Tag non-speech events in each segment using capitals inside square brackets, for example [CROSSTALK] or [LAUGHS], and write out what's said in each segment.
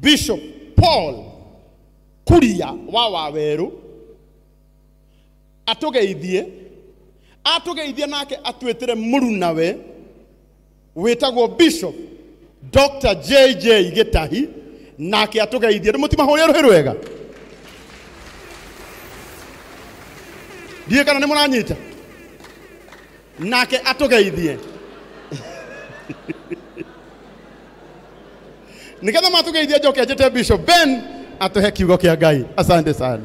Bishop Paul kuria wa waweru atugeithie atugeithie nake atwitire murunawe witagwo Bishop Dr. JJ Gitahi nake atugeithie mutima huria ruhi rwega ndiä kana nä må ranyita nake atå geithie [LAUGHS] nigetha matugeithie njoke njĩte Bishop Ben atuhe kiugo kia Ngai. Asante sana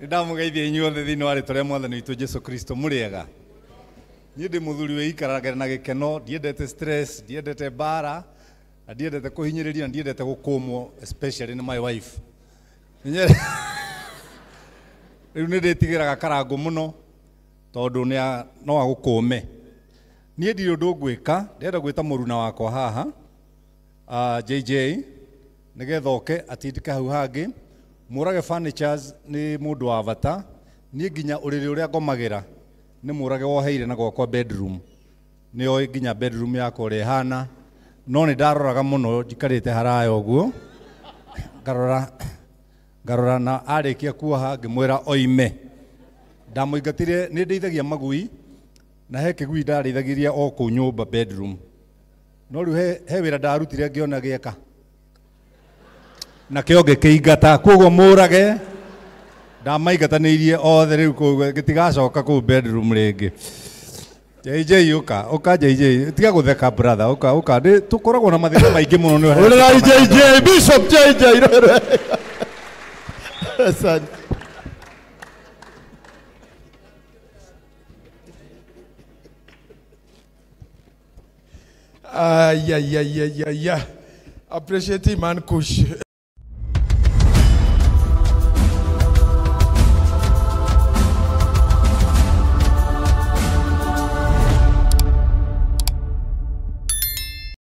nä ndamågeithia inyuothe thä inä wa rä rä a mwathani witå jesu kristo må rä ega niä ndä må thuri wä ikarage na gä keno ndiendete ndiendete mbara na ndiendete kå hinyä rä rio na ndiendete gå kå mwo nä my wife rä u nä ndä tigä raga karangå må no tondå no agå kå me niä ndirä å ndå ngwä ka ndärenda gwä ta må runa wakwa haha uh, jj nä getha oke atindä hau hangä må rage nä må ndå wa bata niä nginya å rä rä å rä a ngomagä ra nä må rage woheire na gwakwa nä oä nginya yakwa å rä hana no nä ndaroraga må no njikarä te haraya å guo ngarora ngarora na arä kia kuoha ngä mwä ra oime ndamå ingatire nä ndeithagia magui na he kĩgui ndarĩithagĩria o kũ nyũmba bedroom no u he ra ndarutire gä eka na kĩo ngĩkĩingata kwoguo mũrage ndamaigatanĩirie othe rĩu gĩtigacoka kũu bedroom rĩngĩ JJ uka uka JJ tiga gutheka brother uka uka ni tukoragwo na mathĩna maingĩ mũno nĩ ũrera JJ Bishop JJ asante Aïe, aïe, aïe, aïe, aïe. Appreciating man kush.